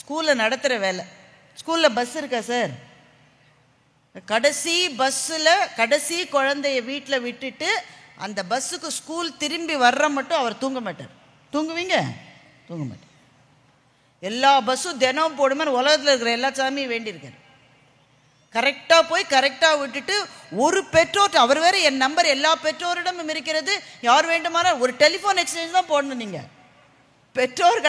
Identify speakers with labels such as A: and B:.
A: ஸ்கூலில் நடத்துகிற வேலை ஸ்கூலில் பஸ் இருக்கா சார் கடைசி பஸ்ஸில் கடைசி குழந்தைய வீட்டில் விட்டுட்டு அந்த பஸ்ஸுக்கு ஸ்கூல் திரும்பி வர்ற மட்டும் அவர் தூங்க மாட்டார் தூங்குவீங்க தூங்க மாட்டார் எல்லா பஸ்ஸும் தினம் போடுமே உலகத்தில் இருக்கிற எல்லா சாமியும் வேண்டியிருக்கார் கரெக்டாக போய் கரெக்டாக விட்டுட்டு ஒரு பெற்றோர் அவர் வேறு என் நம்பர் எல்லா பெற்றோரிடமும் இருக்கிறது யார் வேண்டுமானால் ஒரு டெலிஃபோன் எக்ஸ்சேஞ்ச் தான் போடணும் நீங்கள் பெற்றோர்கள்